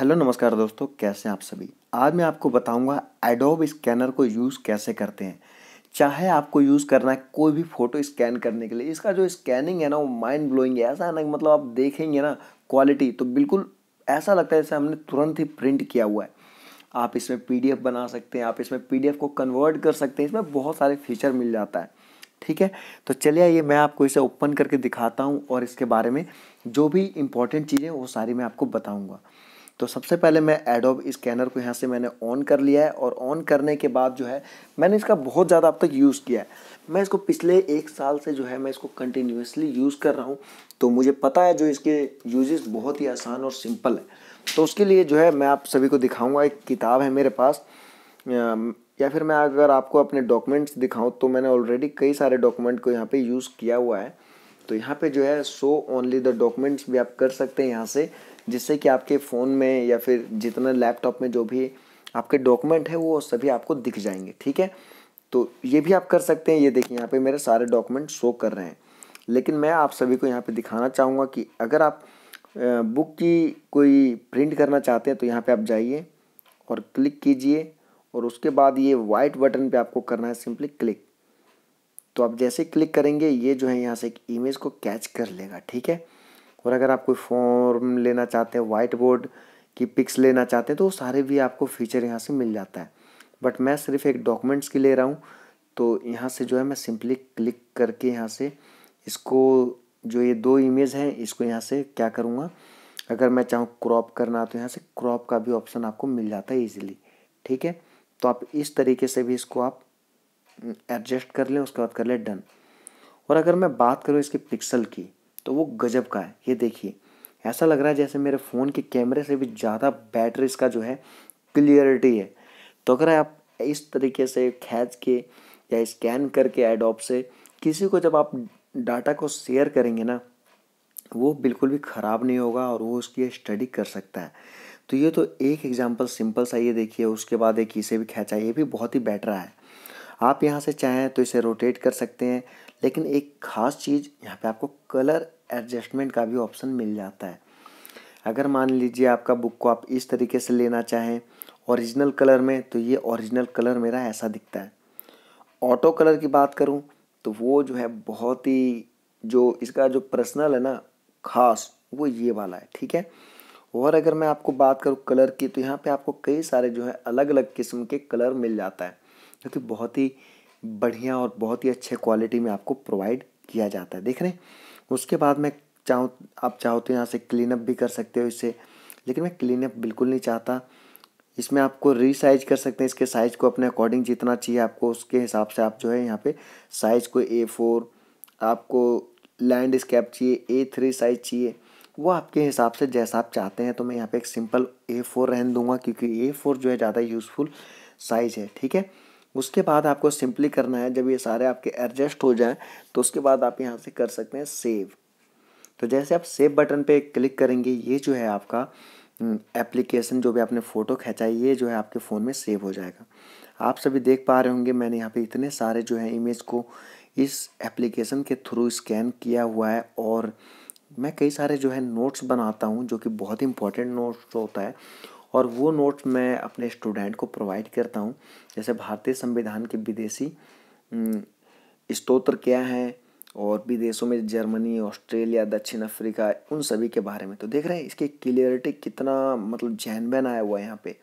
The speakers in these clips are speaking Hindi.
हेलो नमस्कार दोस्तों कैसे हैं आप सभी आज मैं आपको बताऊंगा एडोब स्कैनर को यूज़ कैसे करते हैं चाहे आपको यूज़ करना है कोई भी फ़ोटो स्कैन करने के लिए इसका जो स्कैनिंग है ना वो माइंड ब्लोइंग है ऐसा है ना कि मतलब आप देखेंगे ना क्वालिटी तो बिल्कुल ऐसा लगता है जैसे हमने तुरंत ही प्रिंट किया हुआ है आप इसमें पी बना सकते हैं आप इसमें पी को कन्वर्ट कर सकते हैं इसमें बहुत सारे फीचर मिल जाता है ठीक है तो चलिए आइए मैं आपको इसे ओपन करके दिखाता हूँ और इसके बारे में जो भी इम्पोर्टेंट चीज़ें वो सारी मैं आपको बताऊँगा तो सबसे पहले मैं एडोब स्कैनर को यहाँ से मैंने ऑन कर लिया है और ऑन करने के बाद जो है मैंने इसका बहुत ज़्यादा अब तक यूज़ किया है मैं इसको पिछले एक साल से जो है मैं इसको कंटिन्यूसली यूज़ कर रहा हूँ तो मुझे पता है जो इसके यूजेस बहुत ही आसान और सिंपल है तो उसके लिए जो है मैं आप सभी को दिखाऊँगा एक किताब है मेरे पास या फिर मैं अगर आपको अपने डॉक्यूमेंट्स दिखाऊँ तो मैंने ऑलरेडी कई सारे डॉक्यूमेंट को यहाँ पर यूज़ किया हुआ है तो यहाँ पे जो है शो ओनली द डॉक्यूमेंट्स भी आप कर सकते हैं यहाँ से जिससे कि आपके फ़ोन में या फिर जितना लैपटॉप में जो भी आपके डॉक्यूमेंट है वो सभी आपको दिख जाएंगे ठीक है तो ये भी आप कर सकते हैं ये देखिए यहाँ पे मेरे सारे डॉक्यूमेंट शो कर रहे हैं लेकिन मैं आप सभी को यहाँ पे दिखाना चाहूँगा कि अगर आप बुक की कोई प्रिंट करना चाहते हैं तो यहाँ पे आप जाइए और क्लिक कीजिए और उसके बाद ये वाइट बटन पे आपको करना है सिंपली क्लिक तो आप जैसे क्लिक करेंगे ये जो है यहाँ से एक इमेज को कैच कर लेगा ठीक है और अगर आप कोई फॉर्म लेना चाहते हैं वाइट बोर्ड की पिक्स लेना चाहते हैं तो वो सारे भी आपको फीचर यहाँ से मिल जाता है बट मैं सिर्फ एक डॉक्यूमेंट्स की ले रहा हूँ तो यहाँ से जो है मैं सिंपली क्लिक करके यहाँ से इसको जो ये दो इमेज हैं इसको यहाँ से क्या करूँगा अगर मैं चाहूँ क्रॉप करना तो यहाँ से क्रॉप का भी ऑप्शन आपको मिल जाता है ईजिली ठीक है तो आप इस तरीके से भी इसको आप एडजस्ट कर ले उसके बाद कर ले डन और अगर मैं बात करूँ इसके पिक्सल की तो वो गजब का है ये देखिए ऐसा लग रहा है जैसे मेरे फ़ोन के कैमरे से भी ज़्यादा बैटरी इसका जो है क्लियरिटी है तो अगर आप इस तरीके से खींच के या स्कैन करके एडोप से किसी को जब आप डाटा को शेयर करेंगे ना वो बिल्कुल भी ख़राब नहीं होगा और वो उसकी स्टडी कर सकता है तो ये तो एक एग्जांपल सिंपल सा ये देखिए उसके बाद एक इसे भी खेचा ये भी बहुत ही बेटर है आप यहाँ से चाहें तो इसे रोटेट कर सकते हैं लेकिन एक ख़ास चीज़ यहाँ पे आपको कलर एडजस्टमेंट का भी ऑप्शन मिल जाता है अगर मान लीजिए आपका बुक को आप इस तरीके से लेना चाहें ओरिजिनल कलर में तो ये ओरिजिनल कलर मेरा ऐसा दिखता है ऑटो कलर की बात करूँ तो वो जो है बहुत ही जो इसका जो पर्सनल है ना खास वो ये वाला है ठीक है और अगर मैं आपको बात करूँ कलर की तो यहाँ पे आपको कई सारे जो है अलग अलग किस्म के कलर मिल जाता है जो तो कि बहुत ही बढ़िया और बहुत ही अच्छे क्वालिटी में आपको प्रोवाइड किया जाता है देख रहे हैं उसके बाद मैं चाहो आप चाहो तो यहाँ से क्लीनअप भी कर सकते हो इससे लेकिन मैं क्लीनअप बिल्कुल नहीं चाहता इसमें आपको रीसाइज कर सकते हैं इसके साइज़ को अपने अकॉर्डिंग जितना चाहिए आपको उसके हिसाब से आप जो है यहाँ पे साइज़ को ए फोर आपको लैंड स्केप चाहिए ए थ्री साइज़ चाहिए वो आपके हिसाब से जैसा आप चाहते हैं तो मैं यहाँ पे एक सिंपल ए फोर रहन दूंगा क्योंकि ए फोर जो है ज़्यादा यूज़फुल साइज़ है ठीक है उसके बाद आपको सिंपली करना है जब ये सारे आपके एडजस्ट हो जाएं तो उसके बाद आप यहाँ से कर सकते हैं सेव तो जैसे आप सेव बटन पे क्लिक करेंगे ये जो है आपका एप्लीकेशन हम्म, जो भी आपने फ़ोटो खींचा ये जो है आपके फ़ोन में सेव हो जाएगा आप सभी देख पा रहे होंगे मैंने यहाँ पे इतने सारे जो है इमेज को इस एप्लीकेशन के थ्रू स्कैन किया हुआ है और मैं कई सारे जो है नोट्स बनाता हूँ जो कि बहुत ही इंपॉर्टेंट नोट्स होता है और वो नोट्स मैं अपने स्टूडेंट को प्रोवाइड करता हूँ जैसे भारतीय संविधान के विदेशी स्त्रोत्र क्या हैं और विदेशों में जर्मनी ऑस्ट्रेलिया दक्षिण अफ्रीका उन सभी के बारे में तो देख रहे हैं इसकी क्लियरिटी कितना मतलब जैन बहन आया हुआ है यहाँ पे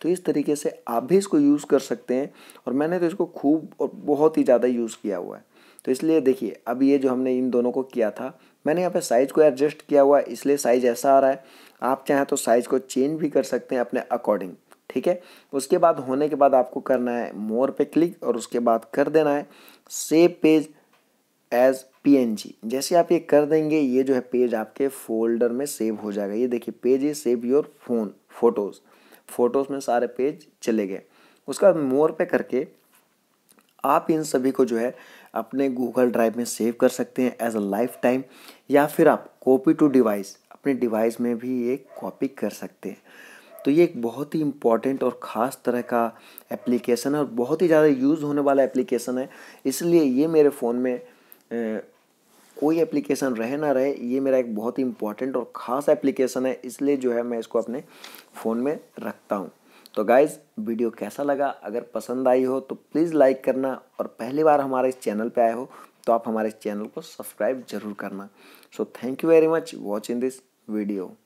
तो इस तरीके से आप भी इसको यूज़ कर सकते हैं और मैंने तो इसको खूब और बहुत ही ज़्यादा यूज़ किया हुआ है तो इसलिए देखिए अब ये जो हमने इन दोनों को किया था मैंने यहाँ पे साइज़ को एडजस्ट किया हुआ है इसलिए साइज़ ऐसा आ रहा है आप चाहें तो साइज़ को चेंज भी कर सकते हैं अपने अकॉर्डिंग ठीक है उसके बाद होने के बाद आपको करना है मोर पे क्लिक और उसके बाद कर देना है सेव पेज एज पी जैसे आप ये कर देंगे ये जो है पेज आपके फोल्डर में सेव हो जाएगा ये देखिए page is save your phone photos photos में सारे पेज चले गए उसका मोर पे करके आप इन सभी को जो है अपने गूगल ड्राइव में सेव कर सकते हैं एज अ लाइफ टाइम या फिर आप कॉपी टू डिवाइस अपने डिवाइस में भी ये कॉपी कर सकते हैं तो ये एक बहुत ही इम्पॉर्टेंट और ख़ास तरह का एप्लीकेशन है और बहुत ही ज़्यादा यूज़ होने वाला एप्लीकेशन है इसलिए ये मेरे फ़ोन में ए, कोई एप्लीकेशन रहे ना रहे ये मेरा एक बहुत ही इम्पॉर्टेंट और ख़ास एप्लीकेशन है इसलिए जो है मैं इसको अपने फ़ोन में रखता हूँ तो गाइज़ वीडियो कैसा लगा अगर पसंद आई हो तो प्लीज़ लाइक करना और पहली बार हमारे इस चैनल पे आए हो तो आप हमारे चैनल को सब्सक्राइब जरूर करना so thank you very much watching this video